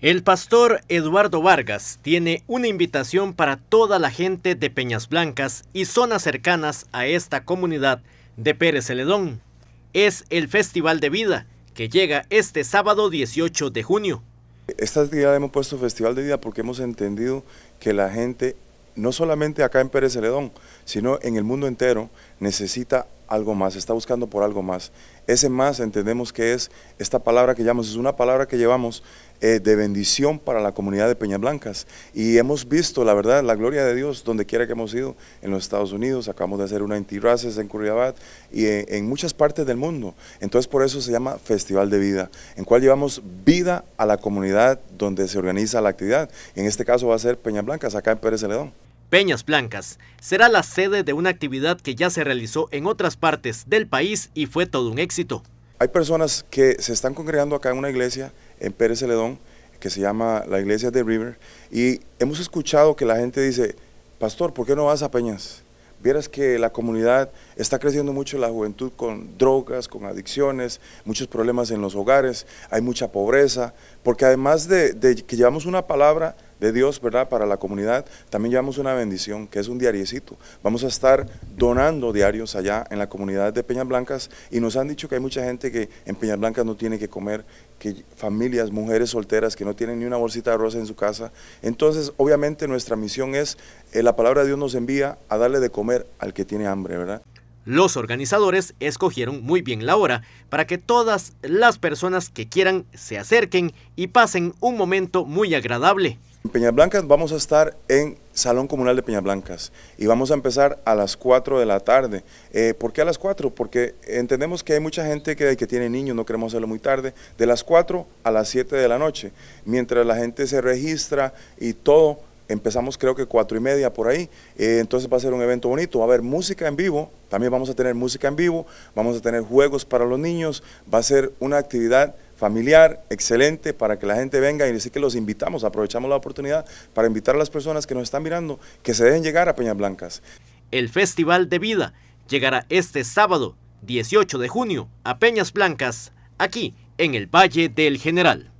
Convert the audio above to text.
El pastor Eduardo Vargas tiene una invitación para toda la gente de Peñas Blancas y zonas cercanas a esta comunidad de Pérez Celedón. Es el Festival de Vida que llega este sábado 18 de junio. Esta actividad hemos puesto Festival de Vida porque hemos entendido que la gente, no solamente acá en Pérez Celedón, sino en el mundo entero, necesita algo más, está buscando por algo más. Ese más entendemos que es esta palabra que llamamos, es una palabra que llevamos eh, de bendición para la comunidad de peña Blancas. Y hemos visto, la verdad, la gloria de Dios donde quiera que hemos ido, en los Estados Unidos, acabamos de hacer una en en Curriabat y eh, en, muchas partes del mundo. Entonces por eso se llama Festival de Vida, en cual llevamos vida a la comunidad donde se organiza la actividad. En este caso va a ser peña Blancas, acá en Pérez Celedón. Peñas Blancas será la sede de una actividad que ya se realizó en otras partes del país y fue todo un éxito. Hay personas que se están congregando acá en una iglesia en Pérez Celedón, que se llama la iglesia de River, y hemos escuchado que la gente dice, pastor, ¿por qué no vas a Peñas? Vieras que la comunidad está creciendo mucho la juventud con drogas, con adicciones, muchos problemas en los hogares, hay mucha pobreza, porque además de, de que llevamos una palabra de Dios, ¿verdad? Para la comunidad, también llevamos una bendición, que es un diariecito. Vamos a estar donando diarios allá en la comunidad de Peñas Blancas y nos han dicho que hay mucha gente que en Peñas Blancas no tiene que comer, que familias, mujeres solteras que no tienen ni una bolsita de rosa en su casa. Entonces, obviamente nuestra misión es, eh, la palabra de Dios nos envía a darle de comer al que tiene hambre, ¿verdad? Los organizadores escogieron muy bien la hora para que todas las personas que quieran se acerquen y pasen un momento muy agradable. En blancas vamos a estar en Salón Comunal de Blancas y vamos a empezar a las 4 de la tarde. Eh, ¿Por qué a las 4? Porque entendemos que hay mucha gente que, que tiene niños, no queremos hacerlo muy tarde, de las 4 a las 7 de la noche. Mientras la gente se registra y todo, empezamos creo que cuatro y media por ahí, eh, entonces va a ser un evento bonito, va a haber música en vivo, también vamos a tener música en vivo, vamos a tener juegos para los niños, va a ser una actividad familiar, excelente, para que la gente venga y decir que los invitamos, aprovechamos la oportunidad para invitar a las personas que nos están mirando que se dejen llegar a Peñas Blancas. El Festival de Vida llegará este sábado 18 de junio a Peñas Blancas, aquí en el Valle del General.